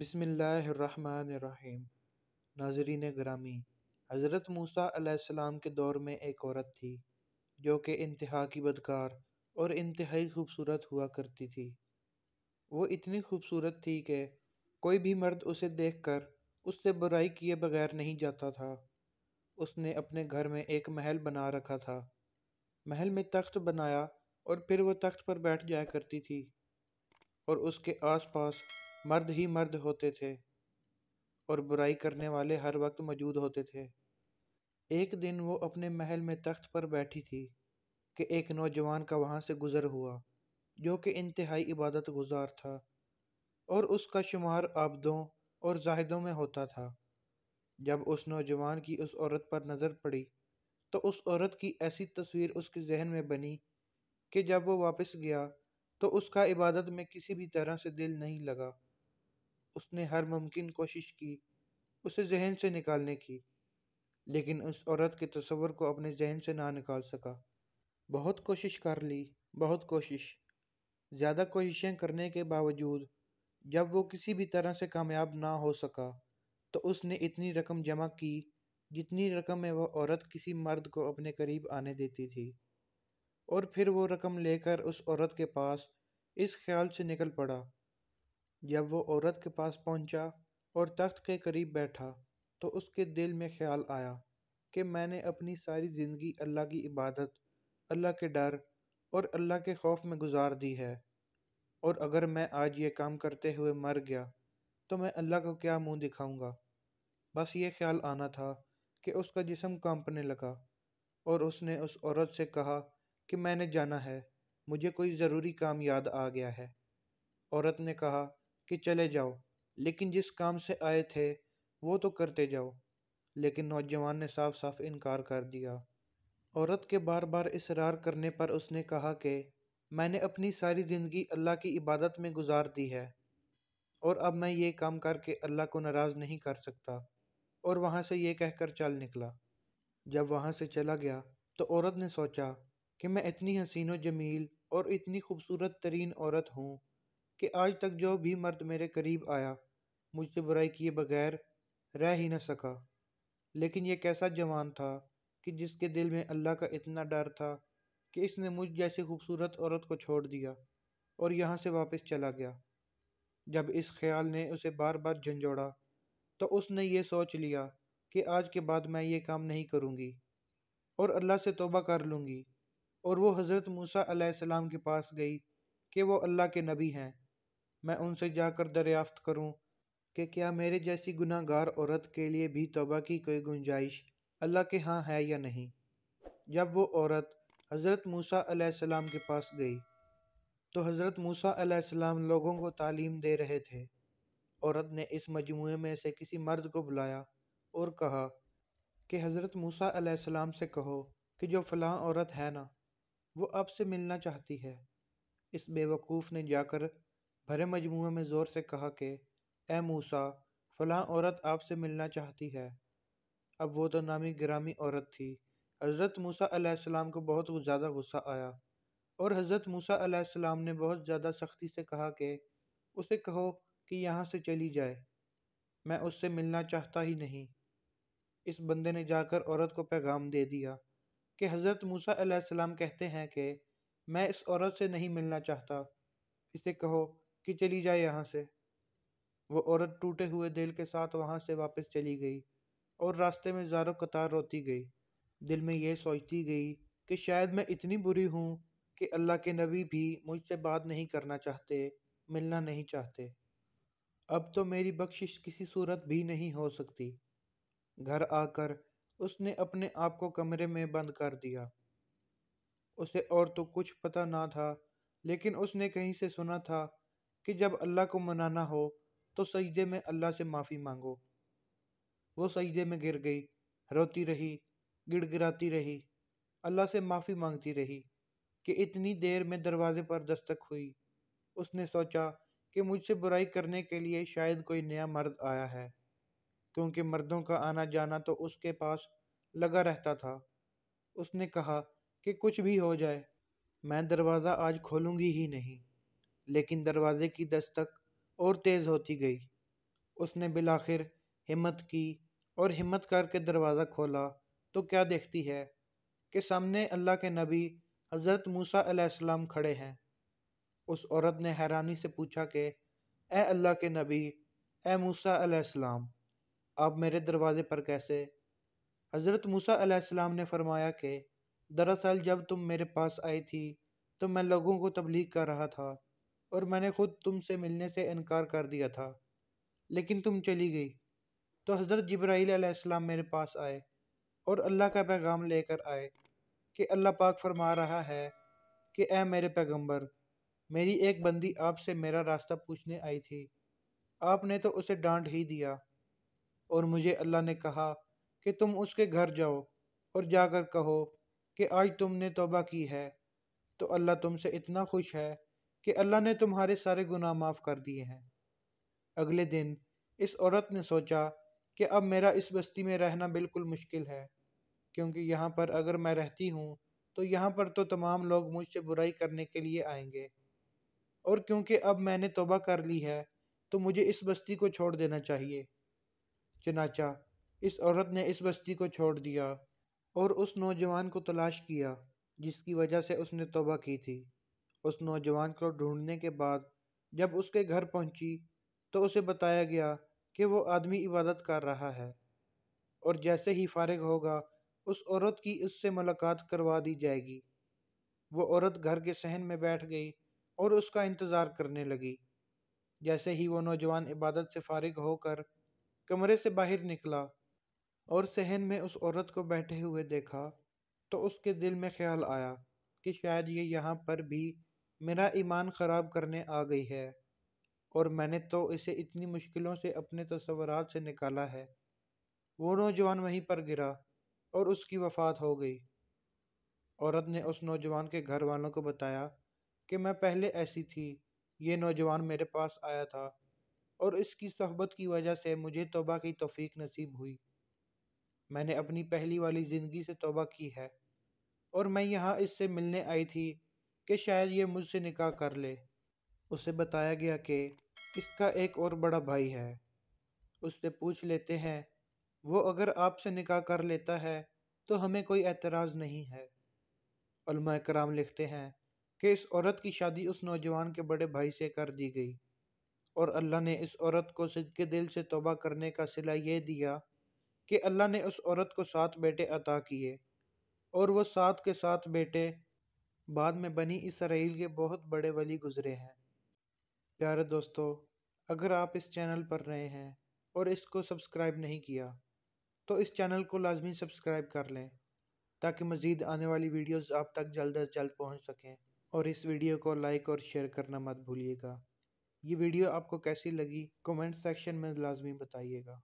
बिसमीम नाजरीन ग्रामी हज़रत मूसा के दौर में एक औरत थी जो कि इंतहा की बदकार और इंतहाई खूबसूरत हुआ करती थी वो इतनी खूबसूरत थी कि कोई भी मर्द उसे देखकर उससे बुराई किए बगैर नहीं जाता था उसने अपने घर में एक महल बना रखा था महल में तख्त बनाया और फिर वह तख्त पर बैठ जाया करती थी और उसके आसपास मर्द ही मर्द होते थे और बुराई करने वाले हर वक्त मौजूद होते थे एक दिन वो अपने महल में तख्त पर बैठी थी कि एक नौजवान का वहाँ से गुज़र हुआ जो कि इंतहाई इबादत गुजार था और उसका शुमार आबदों और जाहिदों में होता था जब उस नौजवान की उस औरत पर नज़र पड़ी तो उस औरत की ऐसी तस्वीर उसके जहन में बनी कि जब वो वापस गया तो उसका इबादत में किसी भी तरह से दिल नहीं लगा उसने हर मुमकिन कोशिश की उसे जहन से निकालने की लेकिन उस औरत के तस्वर को अपने जहन से ना निकाल सका बहुत कोशिश कर ली बहुत कोशिश ज़्यादा कोशिशें करने के बावजूद जब वो किसी भी तरह से कामयाब ना हो सका तो उसने इतनी रकम जमा की जितनी रकम में वह औरत किसी मर्द को अपने करीब आने देती थी और फिर वो रकम लेकर उस औरत के पास इस ख्याल से निकल पड़ा जब वो औरत के पास पहुंचा और तख्त के करीब बैठा तो उसके दिल में ख्याल आया कि मैंने अपनी सारी ज़िंदगी अल्लाह की इबादत अल्लाह के डर और अल्लाह के खौफ में गुजार दी है और अगर मैं आज ये काम करते हुए मर गया तो मैं अल्लाह को क्या मुंह दिखाऊंगा बस ये ख्याल आना था कि उसका जिसम कांपने लगा और उसने उस औरत से कहा कि मैंने जाना है मुझे कोई ज़रूरी काम याद आ गया है औरत ने कहा कि चले जाओ लेकिन जिस काम से आए थे वो तो करते जाओ लेकिन नौजवान ने साफ साफ इनकार कर दिया औरत के बार बार इसरार करने पर उसने कहा कि मैंने अपनी सारी ज़िंदगी अल्लाह की इबादत में गुजार दी है और अब मैं ये काम करके अल्लाह को नाराज़ नहीं कर सकता और वहाँ से ये कहकर चल निकला जब वहाँ से चला गया तो औरत ने सोचा कि मैं इतनी हसीन व जमील और इतनी खूबसूरत तरीन औरत हूँ कि आज तक जो भी मर्द मेरे करीब आया मुझसे बुराई किए बगैर रह ही न सका लेकिन यह कैसा जवान था कि जिसके दिल में अल्लाह का इतना डर था कि इसने मुझ जैसी खूबसूरत औरत को छोड़ दिया और यहाँ से वापस चला गया जब इस ख्याल ने उसे बार बार झंझोड़ा तो उसने ये सोच लिया कि आज के बाद मैं ये काम नहीं करूँगी और अल्लाह से तोबा कर लूँगी और वो हज़रत मूसा अलैहिस्सलाम के पास गई कि वो अल्लाह के नबी हैं मैं उनसे जाकर दरियाफ़त करूं कि क्या मेरे जैसी गुनाहगार औरत के लिए भी तोबा की कोई गुंजाइश अल्लाह के हाँ है या नहीं जब वो औरत हज़रत मूसा अलैहिस्सलाम के पास गई तो हज़रत मूसा अलैहिस्सलाम लोगों को तालीम दे रहे थे औरत ने इस मजमू में से किसी मर्द को बुलाया और कहा कि हज़रत मूसा अलैहिस्सलाम से कहो कि जो फ़लाँ औरत है ना वो आपसे मिलना चाहती है इस बेवकूफ़ ने जाकर भरे मजमू में ज़ोर से कहा कि ए मूसा फलां औरत आपसे मिलना चाहती है अब वो तो नामी ग्रामी औरत थी हज़रत मूसा अलैहिस्सलाम को बहुत ज़्यादा गुस्सा आया और हज़रत मूसा अलैहिस्सलाम ने बहुत ज़्यादा सख्ती से कहा कि उसे कहो कि यहाँ से चली जाए मैं उससे मिलना चाहता ही नहीं इस बंदे ने जाकर औरत को पैगाम दे दिया कि हज़रत मूसा सलाम कहते हैं कि मैं इस औरत से नहीं मिलना चाहता इसे कहो कि चली जाए यहाँ से वो औरत टूटे हुए दिल के साथ वहाँ से वापस चली गई और रास्ते में जारो कतार रोती गई दिल में यह सोचती गई कि शायद मैं इतनी बुरी हूँ कि अल्लाह के नबी भी मुझसे बात नहीं करना चाहते मिलना नहीं चाहते अब तो मेरी बख्शिश किसी सूरत भी नहीं हो सकती घर आकर उसने अपने आप को कमरे में बंद कर दिया उसे और तो कुछ पता ना था लेकिन उसने कहीं से सुना था कि जब अल्लाह को मनाना हो तो सजदे में अल्लाह से माफ़ी मांगो वो सजदे में गिर गई रोती रही गिड़गिड़ाती रही अल्लाह से माफ़ी मांगती रही कि इतनी देर में दरवाजे पर दस्तक हुई उसने सोचा कि मुझसे बुराई करने के लिए शायद कोई नया मर्द आया है क्योंकि मर्दों का आना जाना तो उसके पास लगा रहता था उसने कहा कि कुछ भी हो जाए मैं दरवाज़ा आज खोलूँगी ही नहीं लेकिन दरवाज़े की दस्तक और तेज़ होती गई उसने बिलाखिर हिम्मत की और हिम्मत करके दरवाज़ा खोला तो क्या देखती है कि सामने अल्लाह के नबी हज़रत मूसा अलैहिस्सलाम खड़े हैं उस औरत ने हैरानी से पूछा कि ए अल्लाह के नबी ए मूसा अलैहिस्सलाम आप मेरे दरवाज़े पर कैसे हज़रत मूसा अलैहिस्सलाम ने फरमाया कि दरअसल जब तुम मेरे पास आई थी तो मैं लोगों को तबलीग कर रहा था और मैंने खुद तुमसे मिलने से इनकार कर दिया था लेकिन तुम चली गई तो हज़रत जब्राईल मेरे पास आए और अल्लाह का पैगाम लेकर आए कि अल्लाह पाक फरमा रहा है कि ए मेरे पैगंबर मेरी एक बंदी आपसे मेरा रास्ता पूछने आई थी आपने तो उसे डांट ही दिया और मुझे अल्लाह ने कहा कि तुम उसके घर जाओ और जाकर कहो कि आज तुमने तोबा की है तो अल्लाह तुमसे इतना खुश है कि अल्लाह ने तुम्हारे सारे गुनाह माफ़ कर दिए हैं अगले दिन इस औरत ने सोचा कि अब मेरा इस बस्ती में रहना बिल्कुल मुश्किल है क्योंकि यहाँ पर अगर मैं रहती हूँ तो यहाँ पर तो तमाम लोग मुझसे बुराई करने के लिए आएंगे और क्योंकि अब मैंने तोबा कर ली है तो मुझे इस बस्ती को छोड़ देना चाहिए चनाचा इस औरत ने इस बस्ती को छोड़ दिया और उस नौजवान को तलाश किया जिसकी वजह से उसने तोबा की थी उस नौजवान को ढूंढने के बाद जब उसके घर पहुंची तो उसे बताया गया कि वो आदमी इबादत कर रहा है और जैसे ही फारग होगा उस औरत की उससे मुलाकात करवा दी जाएगी वो औरत घर के सहन में बैठ गई और उसका इंतज़ार करने लगी जैसे ही वो नौजवान इबादत से फारग होकर कमरे से बाहर निकला और सहन में उस औरत को बैठे हुए देखा तो उसके दिल में ख्याल आया कि शायद ये यहाँ पर भी मेरा ईमान ख़राब करने आ गई है और मैंने तो इसे इतनी मुश्किलों से अपने तस्वर से निकाला है वो नौजवान वहीं पर गिरा और उसकी वफात हो गई औरत ने उस नौजवान के घर वालों को बताया कि मैं पहले ऐसी थी ये नौजवान मेरे पास आया था और इसकी सहबत की वजह से मुझे तोबा की तोफीक नसीब हुई मैंने अपनी पहली वाली ज़िंदगी से तोबा की है और मैं यहाँ इससे मिलने आई थी कि शायद ये मुझसे निकाह कर ले उसे बताया गया कि इसका एक और बड़ा भाई है उससे पूछ लेते हैं वो अगर आपसे निकाह कर लेता है तो हमें कोई एतराज़ नहीं है कराम लिखते हैं कि इस औरत की शादी उस नौजवान के बड़े भाई से कर दी गई और अल्लाह ने इस औरत को के दिल से तोबा करने का सिला यह दिया कि अल्लाह ने उस औरत को सात बेटे अता किए और वह सात के साथ बेटे बाद में बनी इसराइल के बहुत बड़े वली गुज़रे हैं प्यारे दोस्तों अगर आप इस चैनल पर रहे हैं और इसको सब्सक्राइब नहीं किया तो इस चैनल को लाजमी सब्सक्राइब कर लें ताकि मज़ीद आने वाली वीडियोस आप तक जल्द अज जल्द पहुंच सकें और इस वीडियो को लाइक और शेयर करना मत भूलिएगा ये वीडियो आपको कैसी लगी कमेंट सेक्शन में लाजमी बताइएगा